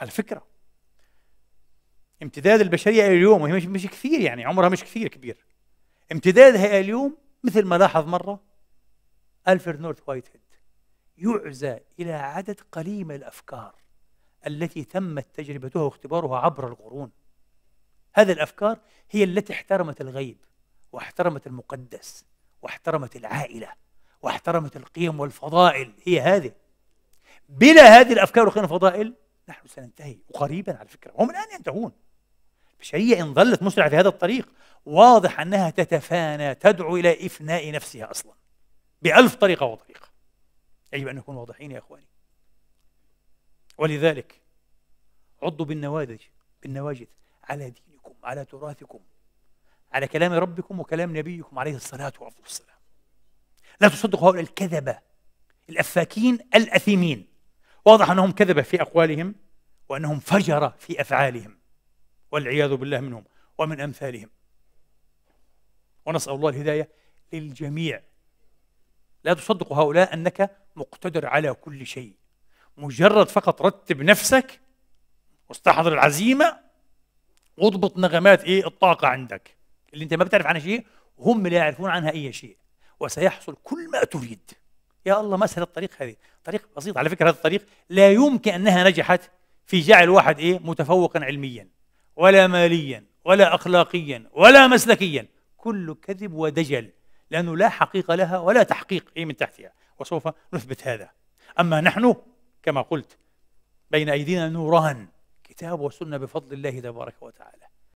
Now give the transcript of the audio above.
على فكره امتداد البشريه الى اليوم وهي مش, مش كثير يعني عمرها مش كثير كبير امتدادها الى اليوم مثل ما لاحظ مره الفرد نورث وايت هيد يعزى الى عدد قليل من الافكار التي تمت تجربتها واختبارها عبر القرون هذه الافكار هي التي احترمت الغيب واحترمت المقدس واحترمت العائله واحترمت القيم والفضائل هي هذه بلا هذه الافكار والقيم والفضائل نحن سننتهي وقريبا على فكرة وهم الآن ينتهون البشرية إن ظلت مسرعة في هذا الطريق واضح أنها تتفانى تدعو إلى إفناء نفسها أصلا بألف طريقة وطريقة يجب أن نكون واضحين يا إخواني ولذلك عضوا بالنوادج بالنواجذ على دينكم على تراثكم على كلام ربكم وكلام نبيكم عليه الصلاة والسلام لا تصدقوا هؤلاء الكذبة الأفاكين الأثيمين واضح أنهم كذبة في أقوالهم وأنهم فجر في أفعالهم والعياذ بالله منهم ومن أمثالهم ونسأل الله الهداية للجميع لا تصدق هؤلاء أنك مقتدر على كل شيء مجرد فقط رتب نفسك واستحضر العزيمة واضبط نغمات إيه الطاقة عندك اللي أنت ما بتعرف عنها شيء هم لا يعرفون عنها أي شيء وسيحصل كل ما تريد يا الله ما سهل الطريق هذه طريق بسيط على فكرة هذا الطريق لا يمكن أنها نجحت في جعل واحد ايه متفوقا علميا ولا ماليا ولا اخلاقيا ولا مسلكيا كله كذب ودجل لانه لا حقيقه لها ولا تحقيق ايه من تحتها وسوف نثبت هذا اما نحن كما قلت بين ايدينا نوران كتاب وسنه بفضل الله تبارك وتعالى